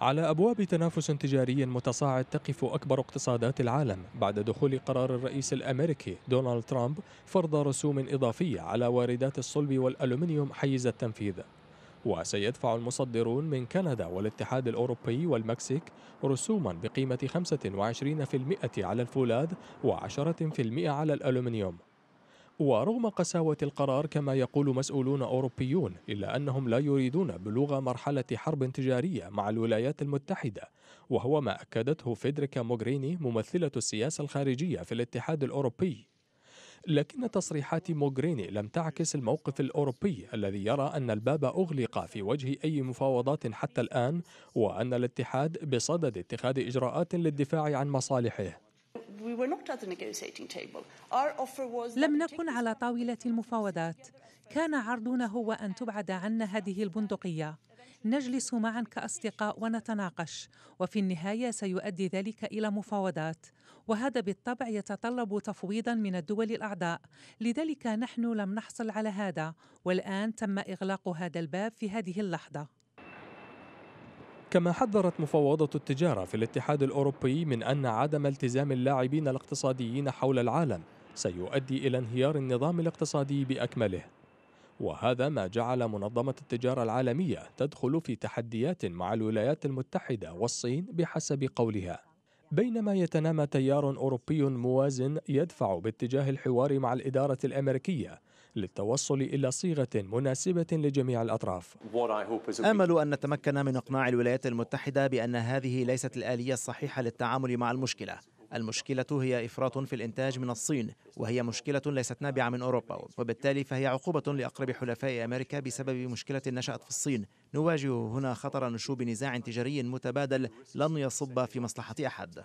على أبواب تنافس تجاري متصاعد تقف أكبر اقتصادات العالم بعد دخول قرار الرئيس الأمريكي دونالد ترامب فرض رسوم إضافية على واردات الصلب والألومنيوم حيز التنفيذ وسيدفع المصدرون من كندا والاتحاد الأوروبي والمكسيك رسوما بقيمة 25% على الفولاذ و10% على الألومنيوم ورغم قساوة القرار كما يقول مسؤولون أوروبيون إلا أنهم لا يريدون بلوغ مرحلة حرب تجارية مع الولايات المتحدة وهو ما أكدته فيدريكا موغريني ممثلة السياسة الخارجية في الاتحاد الأوروبي لكن تصريحات موغريني لم تعكس الموقف الأوروبي الذي يرى أن الباب أغلق في وجه أي مفاوضات حتى الآن وأن الاتحاد بصدد اتخاذ إجراءات للدفاع عن مصالحه لم نكن على طاولة المفاوضات كان عرضنا هو أن تبعد عنا هذه البندقية نجلس معا كأصدقاء ونتناقش وفي النهاية سيؤدي ذلك إلى مفاوضات وهذا بالطبع يتطلب تفويضا من الدول الأعضاء لذلك نحن لم نحصل على هذا والآن تم إغلاق هذا الباب في هذه اللحظة كما حذرت مفوضة التجارة في الاتحاد الأوروبي من أن عدم التزام اللاعبين الاقتصاديين حول العالم سيؤدي إلى انهيار النظام الاقتصادي بأكمله وهذا ما جعل منظمة التجارة العالمية تدخل في تحديات مع الولايات المتحدة والصين بحسب قولها بينما يتنامى تيار أوروبي موازن يدفع باتجاه الحوار مع الإدارة الأمريكية للتوصل إلى صيغة مناسبة لجميع الأطراف آمل أن نتمكن من إقناع الولايات المتحدة بأن هذه ليست الآلية الصحيحة للتعامل مع المشكلة المشكلة هي إفراط في الإنتاج من الصين وهي مشكلة ليست نابعة من أوروبا وبالتالي فهي عقوبة لأقرب حلفاء أمريكا بسبب مشكلة نشأت في الصين نواجه هنا خطر نشوب نزاع تجاري متبادل لن يصب في مصلحة أحد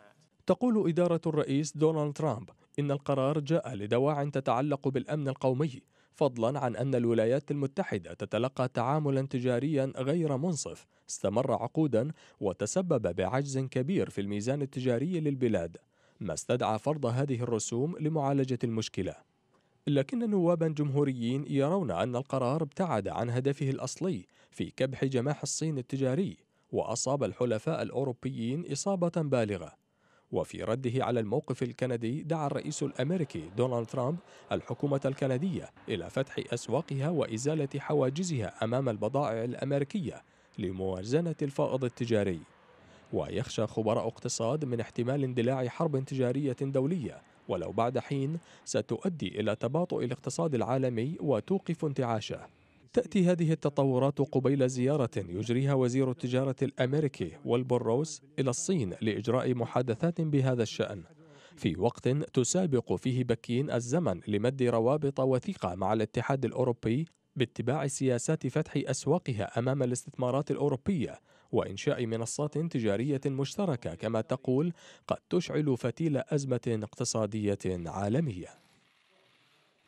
تقول إدارة الرئيس دونالد ترامب إن القرار جاء لدواع تتعلق بالأمن القومي فضلا عن أن الولايات المتحدة تتلقى تعاملا تجاريا غير منصف استمر عقودا وتسبب بعجز كبير في الميزان التجاري للبلاد ما استدعى فرض هذه الرسوم لمعالجة المشكلة لكن نوابا جمهوريين يرون أن القرار ابتعد عن هدفه الأصلي في كبح جماح الصين التجاري وأصاب الحلفاء الأوروبيين إصابة بالغة وفي رده على الموقف الكندي دعا الرئيس الامريكي دونالد ترامب الحكومه الكنديه الى فتح اسواقها وازاله حواجزها امام البضائع الامريكيه لموازنه الفائض التجاري ويخشى خبراء اقتصاد من احتمال اندلاع حرب تجارية دولية ولو بعد حين ستؤدي إلى تباطؤ الاقتصاد العالمي وتوقف انتعاشه تأتي هذه التطورات قبيل زيارة يجريها وزير التجارة الأمريكي والبروس إلى الصين لإجراء محادثات بهذا الشأن في وقت تسابق فيه بكين الزمن لمد روابط وثيقة مع الاتحاد الأوروبي باتباع سياسات فتح اسواقها امام الاستثمارات الاوروبيه وانشاء منصات تجاريه مشتركه كما تقول قد تشعل فتيل ازمه اقتصاديه عالميه